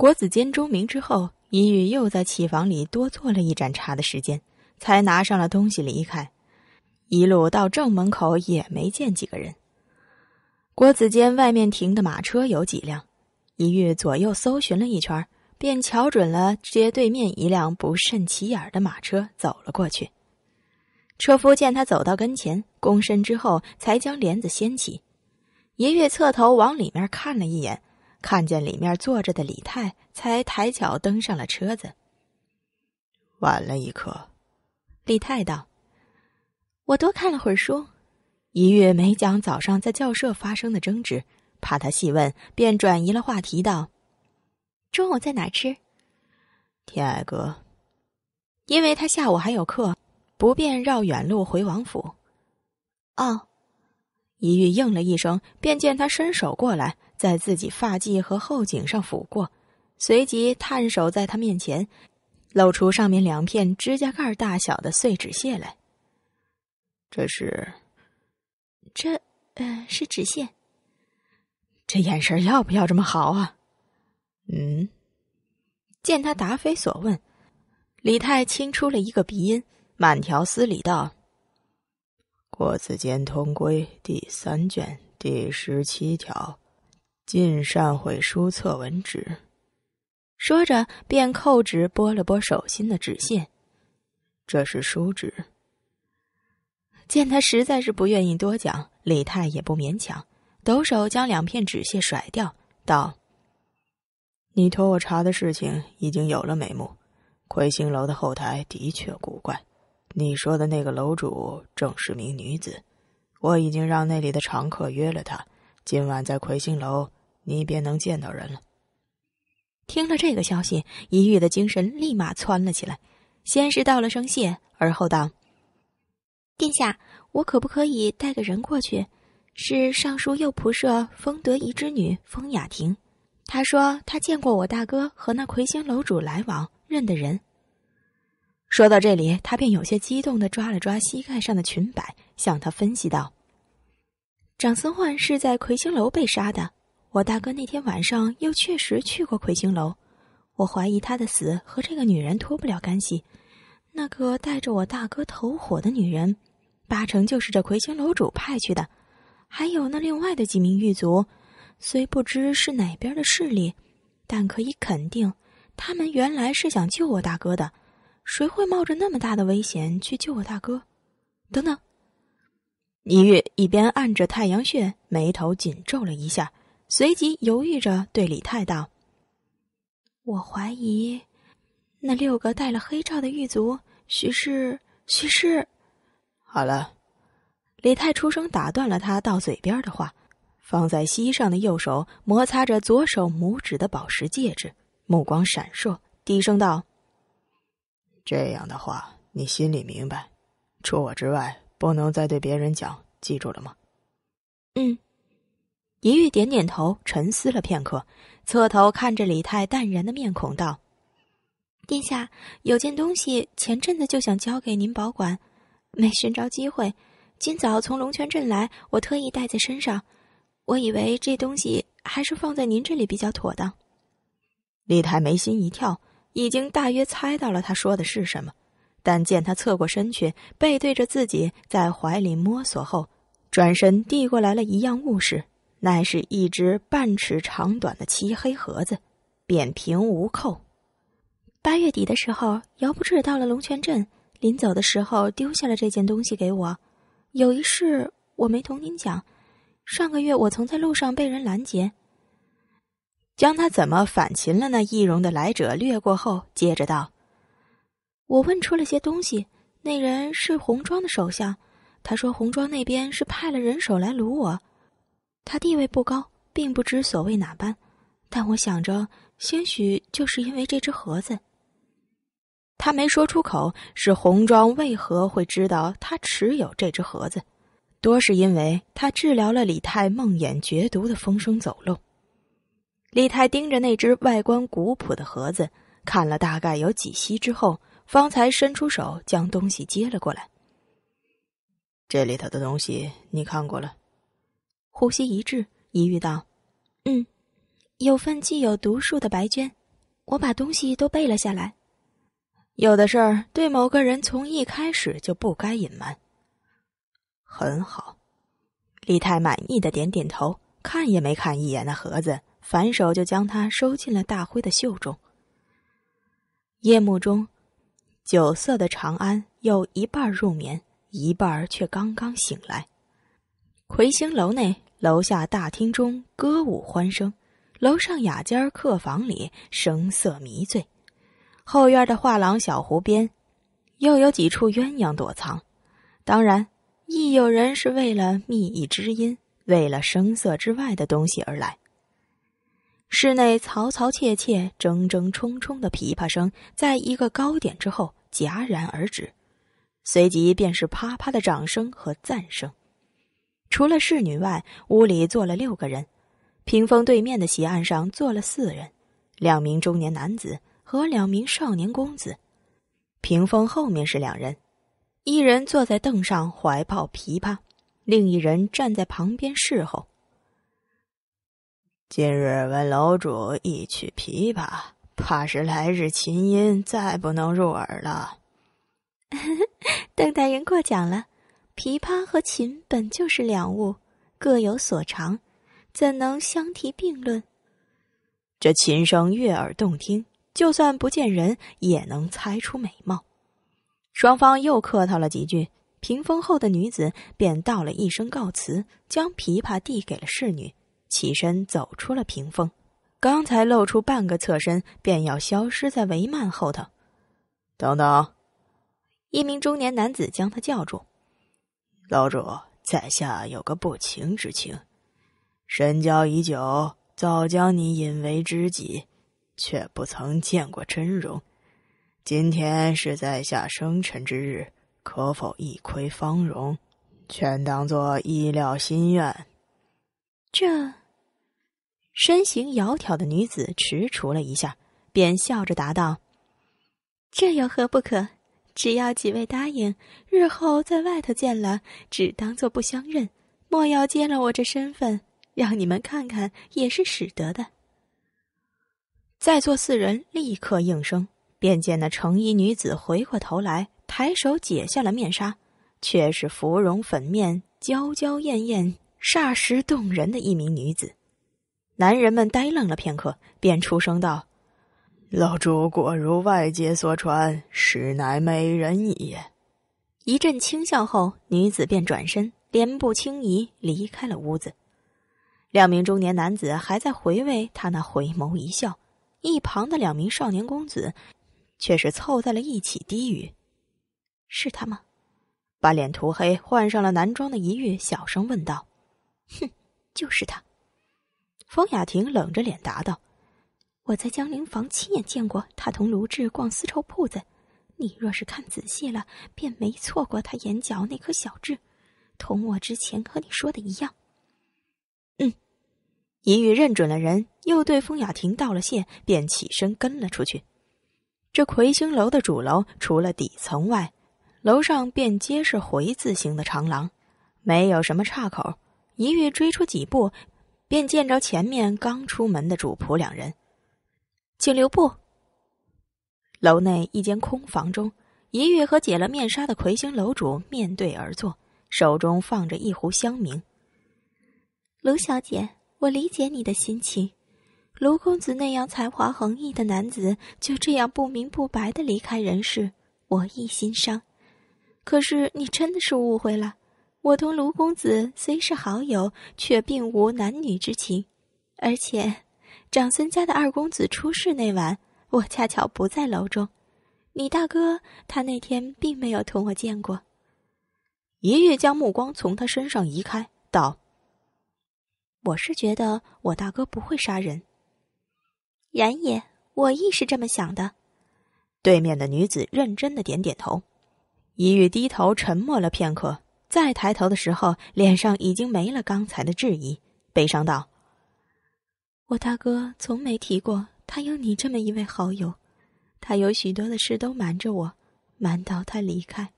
国子监钟鸣之后，一玉又在起房里多坐了一盏茶的时间，才拿上了东西离开。一路到正门口也没见几个人。国子监外面停的马车有几辆，一玉左右搜寻了一圈，便瞧准了街对面一辆不甚起眼的马车走了过去。车夫见他走到跟前，躬身之后才将帘子掀起。一爷侧头往里面看了一眼。看见里面坐着的李泰，才抬脚登上了车子。晚了一刻，李泰道：“我多看了会儿书，一月没讲早上在教舍发生的争执，怕他细问，便转移了话题道：‘中午在哪吃？’天爱阁，因为他下午还有课，不便绕远路回王府。”哦，一玉应了一声，便见他伸手过来。在自己发髻和后颈上抚过，随即探手在他面前，露出上面两片指甲盖大小的碎纸屑来。这是？这，呃，是纸屑。这眼神要不要这么好啊？嗯。见他答非所问，李太清出了一个鼻音，慢条斯理道：“《国子监通规》第三卷第十七条。”尽善悔书册文纸，说着便扣纸拨了拨手心的纸屑，这是书纸。见他实在是不愿意多讲，李泰也不勉强，抖手将两片纸屑甩掉，道：“你托我查的事情已经有了眉目，魁星楼的后台的确古怪。你说的那个楼主正是名女子，我已经让那里的常客约了她，今晚在魁星楼。”你便能见到人了。听了这个消息，一玉的精神立马蹿了起来。先是道了声谢，而后道：“殿下，我可不可以带个人过去？是尚书右仆射封德仪之女封雅婷。她说她见过我大哥和那魁星楼主来往，认得人。”说到这里，他便有些激动的抓了抓膝盖上的裙摆，向他分析道：“长孙焕是在魁星楼被杀的。”我大哥那天晚上又确实去过魁星楼，我怀疑他的死和这个女人脱不了干系。那个带着我大哥投火的女人，八成就是这魁星楼主派去的。还有那另外的几名狱卒，虽不知是哪边的势力，但可以肯定，他们原来是想救我大哥的。谁会冒着那么大的危险去救我大哥？等等，李月一边按着太阳穴，眉头紧皱了一下。随即犹豫着对李泰道：“我怀疑，那六个戴了黑罩的狱卒许是许是。”好了，李泰出声打断了他到嘴边的话，放在膝上的右手摩擦着左手拇指的宝石戒指，目光闪烁，低声道：“这样的话，你心里明白。除我之外，不能再对别人讲，记住了吗？”“嗯。”一玉点点头，沉思了片刻，侧头看着李泰淡然的面孔，道：“殿下，有件东西前阵子就想交给您保管，没寻着机会。今早从龙泉镇来，我特意带在身上。我以为这东西还是放在您这里比较妥当。”李泰眉心一跳，已经大约猜到了他说的是什么，但见他侧过身去，背对着自己，在怀里摸索后，转身递过来了一样物事。乃是一只半尺长短的漆黑盒子，扁平无扣。八月底的时候，姚不智到了龙泉镇，临走的时候丢下了这件东西给我。有一事我没同您讲，上个月我曾在路上被人拦截，将他怎么反擒了那易容的来者略过后，接着道：“我问出了些东西，那人是红庄的手下，他说红庄那边是派了人手来掳我。”他地位不高，并不知所谓哪般，但我想着，兴许就是因为这只盒子。他没说出口，是红妆为何会知道他持有这只盒子，多是因为他治疗了李泰梦魇绝毒的风声走漏。李泰盯着那只外观古朴的盒子看了大概有几息之后，方才伸出手将东西接了过来。这里头的东西，你看过了。呼吸一滞，一虑道：“嗯，有份既有读书的白绢，我把东西都背了下来。有的事儿对某个人从一开始就不该隐瞒。很好。”李太满意的点点头，看也没看一眼那盒子，反手就将它收进了大灰的袖中。夜幕中，酒色的长安有一半入眠，一半却刚刚醒来。魁星楼内。楼下大厅中歌舞欢声，楼上雅间客房里声色迷醉，后院的画廊小湖边，又有几处鸳鸯躲藏。当然，亦有人是为了觅一知音，为了声色之外的东西而来。室内嘈嘈切切、争争冲冲的琵琶声，在一个高点之后戛然而止，随即便是啪啪的掌声和赞声。除了侍女外，屋里坐了六个人，屏风对面的席案上坐了四人，两名中年男子和两名少年公子。屏风后面是两人，一人坐在凳上怀抱琵琶，另一人站在旁边侍候。今日闻楼主一曲琵琶，怕是来日琴音再不能入耳了。邓大人过奖了。琵琶和琴本就是两物，各有所长，怎能相提并论？这琴声悦耳动听，就算不见人也能猜出美貌。双方又客套了几句，屏风后的女子便道了一声告辞，将琵琶递给了侍女，起身走出了屏风。刚才露出半个侧身，便要消失在帷幔后头。等等，一名中年男子将他叫住。楼主，在下有个不情之请，深交已久，早将你引为知己，却不曾见过真容。今天是在下生辰之日，可否一窥芳容？全当做意料心愿。这身形窈窕的女子踟蹰了一下，便笑着答道：“这有何不可？”只要几位答应，日后在外头见了，只当做不相认，莫要揭了我这身份，让你们看看也是使得的。在座四人立刻应声，便见那成衣女子回过头来，抬手解下了面纱，却是芙蓉粉面、娇娇艳艳、霎时动人的一名女子。男人们呆愣了片刻，便出声道。老朱果如外界所传，实乃美人也。一阵轻笑后，女子便转身，脸步轻移，离开了屋子。两名中年男子还在回味他那回眸一笑，一旁的两名少年公子却是凑在了一起低语：“是他吗？”把脸涂黑、换上了男装的一玉小声问道：“哼，就是他。”风雅婷冷着脸答道。我在江陵房亲眼见过他同卢志逛丝绸铺子，你若是看仔细了，便没错过他眼角那颗小痣，同我之前和你说的一样。嗯，一玉认准了人，又对风雅婷道了谢，便起身跟了出去。这魁星楼的主楼除了底层外，楼上便皆是回字形的长廊，没有什么岔口。一玉追出几步，便见着前面刚出门的主仆两人。请留步。楼内一间空房中，一玉和解了面纱的魁星楼主面对而坐，手中放着一壶香茗。卢小姐，我理解你的心情。卢公子那样才华横溢的男子，就这样不明不白的离开人世，我亦心伤。可是你真的是误会了，我同卢公子虽是好友，却并无男女之情，而且。长孙家的二公子出事那晚，我恰巧不在楼中。你大哥他那天并没有同我见过。一玉将目光从他身上移开，道：“我是觉得我大哥不会杀人。然也，我亦是这么想的。”对面的女子认真的点点头。一玉低头沉默了片刻，再抬头的时候，脸上已经没了刚才的质疑，悲伤道。我大哥从没提过他有你这么一位好友，他有许多的事都瞒着我，瞒到他离开。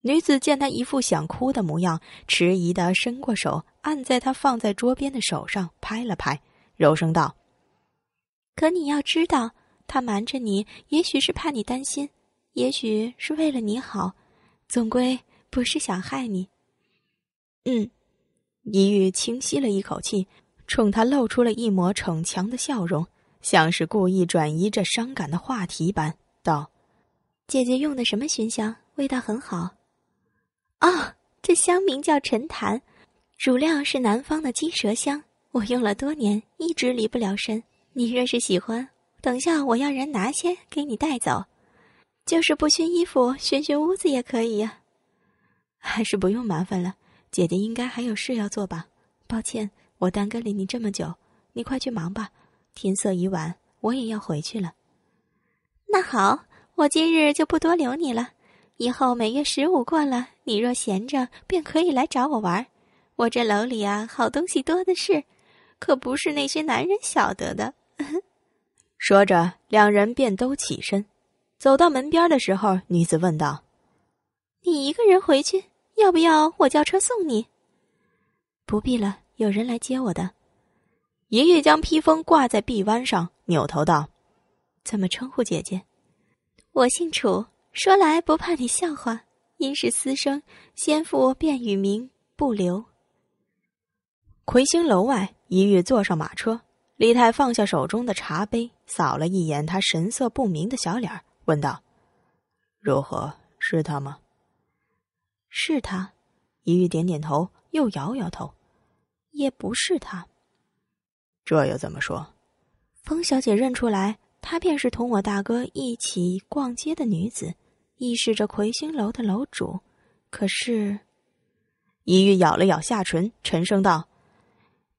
女子见他一副想哭的模样，迟疑地伸过手按在他放在桌边的手上，拍了拍，柔声道：“可你要知道，他瞒着你，也许是怕你担心，也许是为了你好，总归不是想害你。”嗯，李玉轻吸了一口气。冲他露出了一抹逞强的笑容，像是故意转移这伤感的话题般道：“姐姐用的什么熏香？味道很好。哦，这香名叫沉檀，主料是南方的金蛇香。我用了多年，一直离不了身。你若是喜欢，等下我要人拿些给你带走，就是不熏衣服，熏熏屋子也可以。呀、还是不用麻烦了，姐姐应该还有事要做吧？抱歉。”我耽搁了你这么久，你快去忙吧。天色已晚，我也要回去了。那好，我今日就不多留你了。以后每月十五过了，你若闲着，便可以来找我玩。我这楼里啊，好东西多的是，可不是那些男人晓得的。说着，两人便都起身。走到门边的时候，女子问道：“你一个人回去，要不要我叫车送你？”不必了。有人来接我的。爷爷将披风挂在臂弯上，扭头道：“怎么称呼姐姐？”我姓楚，说来不怕你笑话，因是私生，先父便与名不留。魁星楼外，一玉坐上马车。李太放下手中的茶杯，扫了一眼他神色不明的小脸，问道：“如何？是他吗？”“是他。”一玉点点头，又摇摇头。也不是他，这又怎么说？冯小姐认出来，她便是同我大哥一起逛街的女子，亦是这魁星楼的楼主。可是，一玉咬了咬下唇，沉声道：“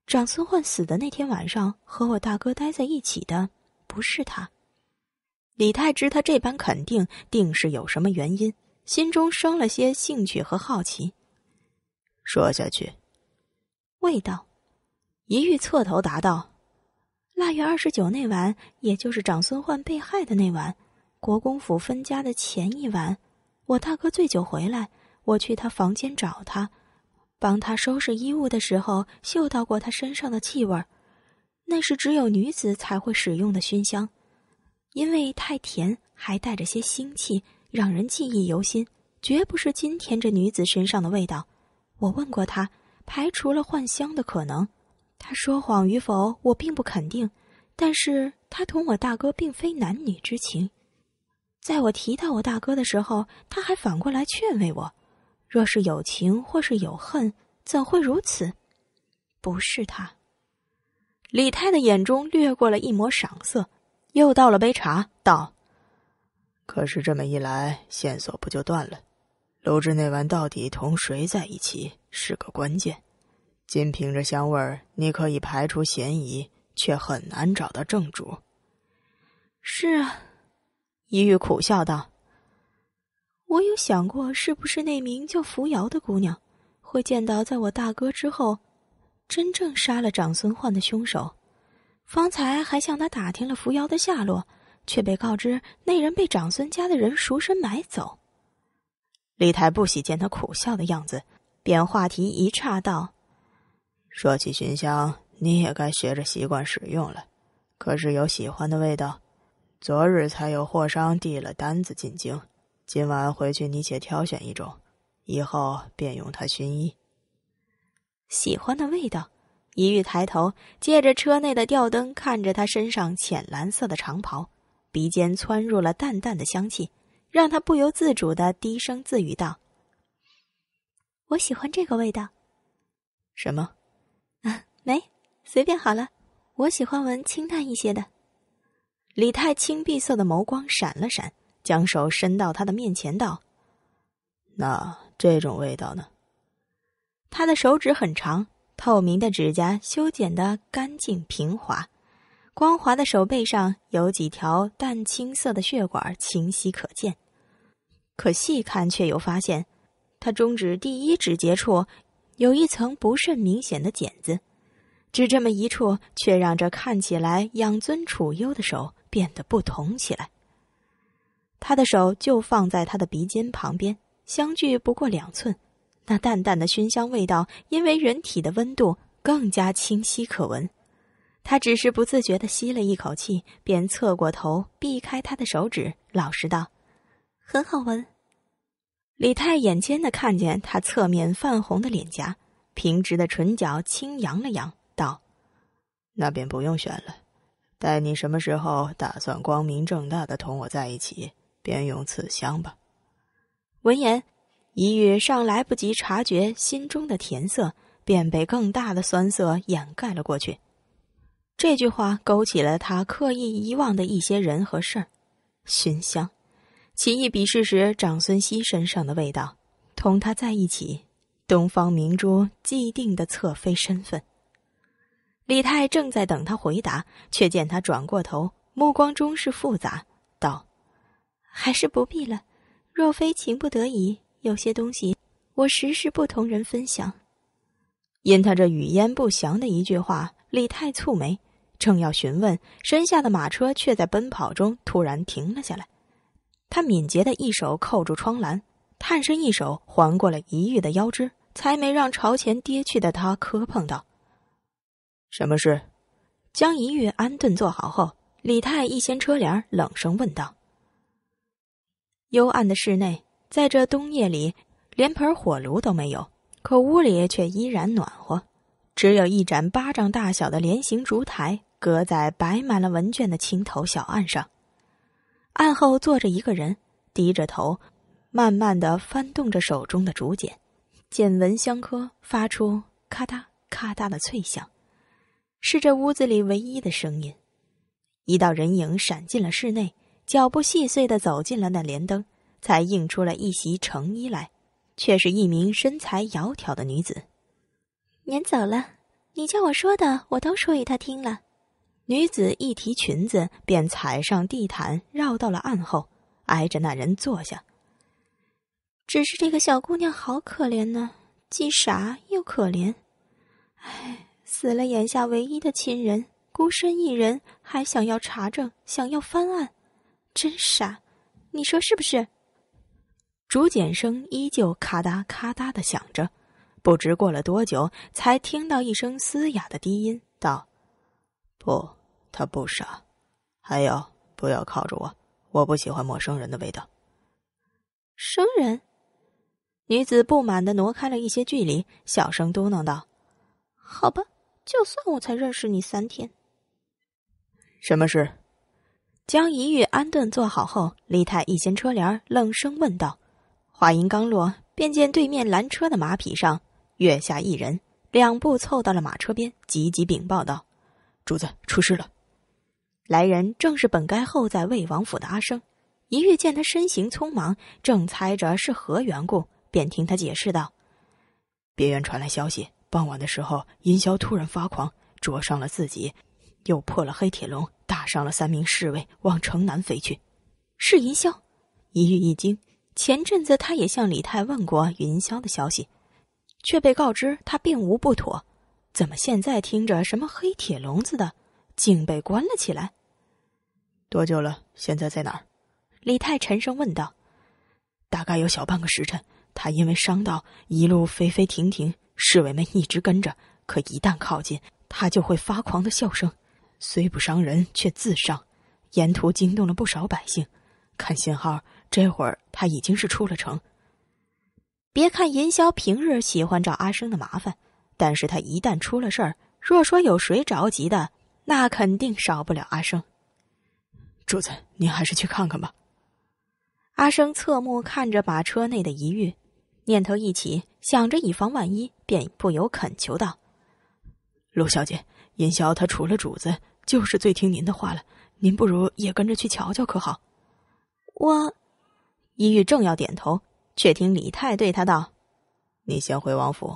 长孙焕死的那天晚上，和我大哥待在一起的不是他。”李太知他这般肯定，定是有什么原因，心中生了些兴趣和好奇。说下去。味道，一玉侧头答道：“腊月二十九那晚，也就是长孙焕被害的那晚，国公府分家的前一晚，我大哥醉酒回来，我去他房间找他，帮他收拾衣物的时候，嗅到过他身上的气味那是只有女子才会使用的熏香，因为太甜，还带着些腥气，让人记忆犹新，绝不是今天这女子身上的味道。我问过他。”排除了幻香的可能，他说谎与否，我并不肯定。但是，他同我大哥并非男女之情。在我提到我大哥的时候，他还反过来劝慰我：若是有情或是有恨，怎会如此？不是他。李太的眼中掠过了一抹赏色，又倒了杯茶，道：“可是这么一来，线索不就断了？”卢知那晚到底同谁在一起是个关键，仅凭这香味儿，你可以排除嫌疑，却很难找到正主。是啊，一玉苦笑道：“我有想过，是不是那名叫扶摇的姑娘会见到在我大哥之后，真正杀了长孙焕的凶手？方才还向他打听了扶摇的下落，却被告知那人被长孙家的人赎身买走。”李太不喜见他苦笑的样子，便话题一岔道：“说起熏香，你也该学着习惯使用了。可是有喜欢的味道？昨日才有货商递了单子进京，今晚回去你且挑选一种，以后便用它熏衣。喜欢的味道。”一玉抬头，借着车内的吊灯，看着他身上浅蓝色的长袍，鼻尖窜入了淡淡的香气。让他不由自主的低声自语道：“我喜欢这个味道。”“什么？”“没，随便好了。”“我喜欢闻清淡一些的。”李太青碧色的眸光闪了闪，将手伸到他的面前道：“那这种味道呢？”他的手指很长，透明的指甲修剪的干净平滑，光滑的手背上有几条淡青色的血管清晰可见。可细看，却又发现，他中指第一指节处有一层不甚明显的茧子。只这么一处，却让这看起来养尊处优的手变得不同起来。他的手就放在他的鼻尖旁边，相距不过两寸。那淡淡的熏香味道，因为人体的温度更加清晰可闻。他只是不自觉的吸了一口气，便侧过头避开他的手指，老实道。很好闻。李太眼尖的看见他侧面泛红的脸颊，平直的唇角轻扬了扬，道：“那便不用选了，待你什么时候打算光明正大的同我在一起，便用此香吧。”闻言，一玉尚来不及察觉心中的甜涩，便被更大的酸涩掩盖了过去。这句话勾起了他刻意遗忘的一些人和事儿，熏香。齐义比试时，长孙熙身上的味道，同他在一起，东方明珠既定的侧妃身份。李泰正在等他回答，却见他转过头，目光中是复杂，道：“还是不必了。若非情不得已，有些东西我时时不同人分享。”因他这语焉不详的一句话，李泰蹙眉，正要询问，身下的马车却在奔跑中突然停了下来。他敏捷的一手扣住窗栏，探身一手环过了一玉的腰肢，才没让朝前跌去的他磕碰到。什么事？将一玉安顿坐好后，李太一掀车帘，冷声问道。幽暗的室内，在这冬夜里，连盆火炉都没有，可屋里却依然暖和，只有一盏巴掌大小的莲形烛台搁在摆满了文卷的青头小案上。后坐着一个人，低着头，慢慢的翻动着手中的竹简，简文相科，发出咔嗒咔嗒的脆响，是这屋子里唯一的声音。一道人影闪进了室内，脚步细碎的走进了那帘灯，才映出了一袭成衣来，却是一名身材窈窕的女子。您走了，你叫我说的，我都说与他听了。女子一提裙子，便踩上地毯，绕到了岸后，挨着那人坐下。只是这个小姑娘好可怜呢，既傻又可怜。唉，死了眼下唯一的亲人，孤身一人，还想要查证，想要翻案，真傻！你说是不是？竹简声依旧咔嗒咔嗒的响着，不知过了多久，才听到一声嘶哑的低音道：“不。”他不傻，还有，不要靠着我，我不喜欢陌生人的味道。生人，女子不满的挪开了一些距离，小声嘟囔道：“好吧，就算我才认识你三天。”什么事？将一玉安顿坐好后，李太一掀车帘，冷声问道。话音刚落，便见对面拦车的马匹上跃下一人，两步凑到了马车边，急急禀报道：“主子出事了。”来人正是本该候在魏王府的阿生。一玉见他身形匆忙，正猜着是何缘故，便听他解释道：“别院传来消息，傍晚的时候，银霄突然发狂，灼伤了自己，又破了黑铁笼，打伤了三名侍卫，往城南飞去。”是银霄？一玉一惊。前阵子他也向李太问过银霄的消息，却被告知他并无不妥，怎么现在听着什么黑铁笼子的？竟被关了起来。多久了？现在在哪儿？李泰沉声问道。大概有小半个时辰。他因为伤到，一路飞飞停停。侍卫们一直跟着，可一旦靠近，他就会发狂的笑声，虽不伤人，却自伤。沿途惊动了不少百姓。看信号，这会儿他已经是出了城。别看银霄平日喜欢找阿生的麻烦，但是他一旦出了事儿，若说有谁着急的。那肯定少不了阿生。主子，您还是去看看吧。阿生侧目看着马车内的一玉，念头一起，想着以防万一，便不由恳求道：“陆小姐，银霄他除了主子，就是最听您的话了。您不如也跟着去瞧瞧，可好？”我，一玉正要点头，却听李太对他道：“你先回王府。”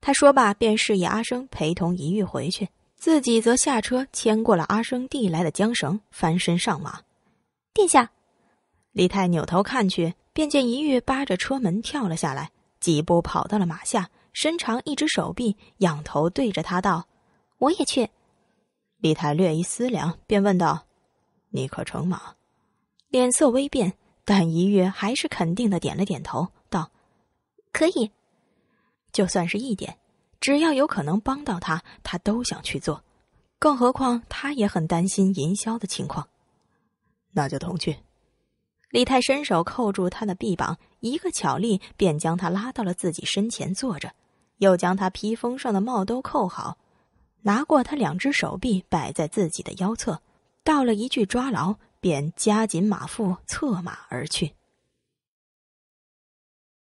他说罢，便示意阿生陪同一玉回去。自己则下车牵过了阿生递来的缰绳，翻身上马。殿下，李太扭头看去，便见一玉扒着车门跳了下来，几步跑到了马下，伸长一只手臂，仰头对着他道：“我也去。”李太略一思量，便问道：“你可乘马？”脸色微变，但一玉还是肯定的点了点头，道：“可以。”就算是一点。只要有可能帮到他，他都想去做，更何况他也很担心银霄的情况。那就同去。李泰伸手扣住他的臂膀，一个巧力便将他拉到了自己身前坐着，又将他披风上的帽兜扣好，拿过他两只手臂摆在自己的腰侧，道了一句“抓牢”，便加紧马腹策马而去。